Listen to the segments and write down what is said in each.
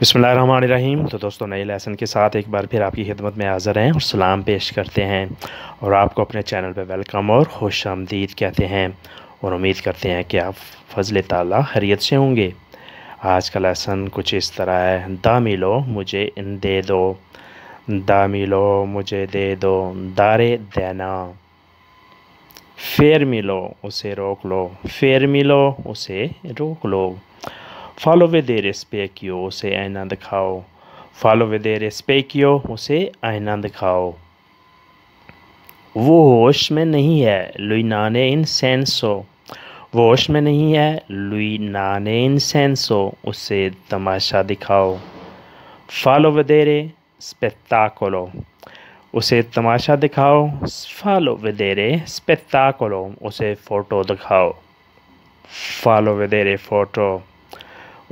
بسم اللہ الرحمن الرحیم تو دوستو نئے لیسن کے ساتھ ایک بار پھر آپ کی خدمت میں حاضر ہیں اور سلام پیش کرتے ہیں اور آپ کو اپنے چینل پہ ویلکم اور خوش آمدید کہتے ہیں اور امید کرتے ہیں کہ آپ فضل تعالیٰ حریت سے ہوں گے آج کا لیسن کچھ اس طرح ہے دا ملو مجھے دے دو دا ملو مجھے دے دو دارے دینا فیر ملو اسے روک لو فیر ملو اسے روک لو فالو و specchio اسپے اسے آئنا دکھاؤ فالو و specchio اسپے اسے آئینہ دکھاؤ وہ ہوش میں نہیں ہے لوئی نانے ان سینسو وہ ہوش میں نہیں ہے لوئی نانے ان سینسو اسے تماشا دکھاؤ فالو ودیرے اسپتا اسے تماشا دکھاؤ فالو و دیرے اسے فوٹو دکھاؤ فالو و فوٹو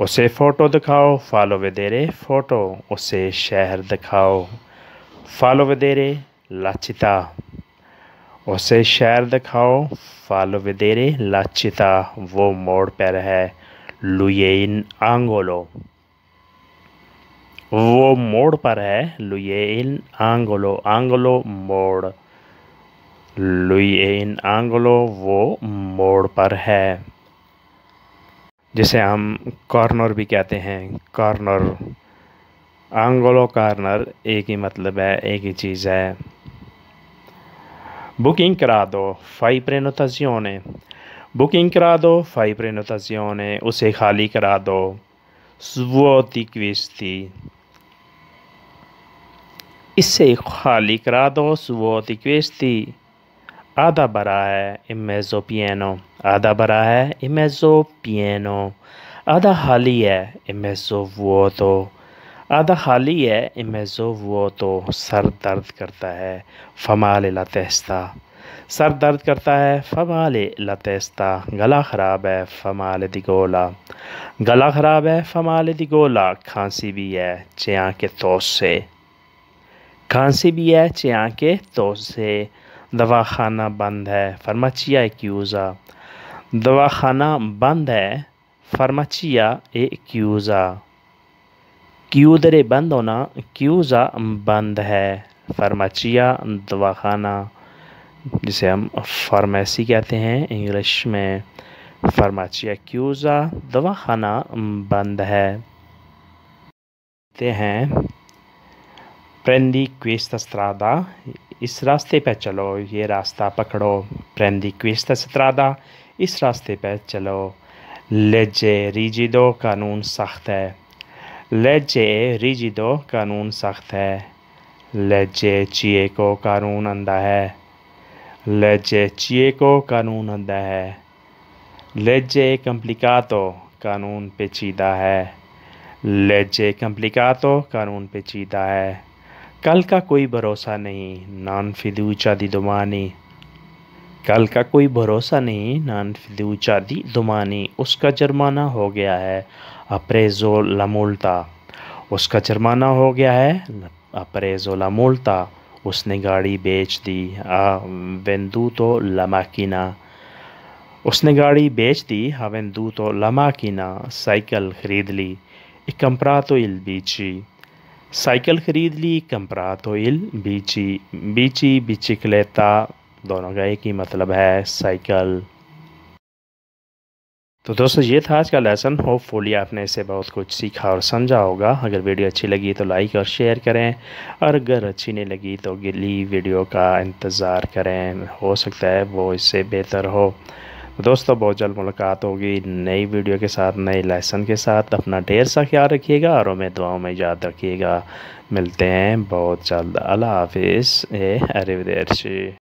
اسے فوٹو دکھاؤ فالو و دیرے فوٹو اسے شہر دکھاؤ فالو و دیرے لاچتا اسے شہر دکھاؤ فالو دیرے لاچتا وہ موڑ پر ہے لوئ ان آنگولو وہ موڑ پر ہے لوئ ان آنگولو آنگولو موڑ لوئی ان آنگولو وہ موڑ پر ہے جسے ہم کارنر بھی کہتے ہیں کارنر آنگولو کارنر ایک ہی مطلب ہے ایک ہی چیز ہے بکنگ کرا دو فائی پرینوتازیوں نے بکنگ کرا دو فائی پرینوتازیوں نے اسے خالی کرا دو سووتی کیویز تھی اسے خالی کرا دو سووتی کیویش تھی آدھا برا ہے امیزو پیانو آدھا بھرا ہے امیزو پینو آدھا خالی ہے امیزو وہ تو آدھا خالی ہے امیزو وہ تو سر درد کرتا ہے فمال لطیستہ سر درد کرتا ہے فمال لہستہ گلا خراب ہے فمال دگولا گلا خراب ہے فمال دی گولا کھانسی بھی ہے چیاں کے توس سے کھانسی بھی ہے چیاں کے توس سے دوا خانہ بند ہے فرمچیا کیوزا دواخانہ بند ہے فرماچیا کیوزا کیو در بند ہونا کیوزا بند ہے فرماچیا دواخانہ جسے ہم فارمیسی کہتے ہیں انگلش میں فرماچیا کیوزا دواخانہ بند ہے کہتے ہیں اس راستے پہ چلو یہ راستہ پکڑو پرندی کوشتہ سترادہ اس راستے پہ چلو لجے ریجی دو قانون سخت ہے لجے ریجی دو قانون سخت ہے لجے چیے کو قانون اندھا ہے لجے چیے کو قانون اندھا ہے لجے کمپلیکاتو قانون پیچیدہ ہے لجے کمپلیکاتو قانون پیچیدہ ہے کل کا کوئی بھروسہ نہیں نان فدوچا دی دمانی کل کا کوئی بھروسہ نہیں نان فدوچا دی دمانی اس کا جرمانہ ہو گیا ہے اپریز و اس کا جرمانہ ہو گیا ہے اپریز و اس نے گاڑی بیچ دی ویندو تو لماکینا اس نے گاڑی بیچ دی ہاوند تو لماکینا سائیکل خرید لی اکمپرا تو البیچی سائیکل خرید لی کمپرات و بیچی بیچی بیچی کلیتا دونوں کا ایک ہی مطلب ہے سائیکل تو دوستو یہ تھا آج کا لیسن ہوپ فولی آپ نے اسے بہت کچھ سیکھا اور سمجھا ہوگا اگر ویڈیو اچھی لگی تو لائک اور شیئر کریں اور اگر اچھی نہیں لگی تو گلی ویڈیو کا انتظار کریں ہو سکتا ہے وہ اس سے بہتر ہو دوستو بہت جلد ملاقات ہوگی نئی ویڈیو کے ساتھ نئے لیسن کے ساتھ اپنا ڈھیر سا خیال رکھیے گا اور ہمیں دعاؤں میں یاد رکھیے گا ملتے ہیں بہت جلد اللہ حافظ اے ارے دیر شی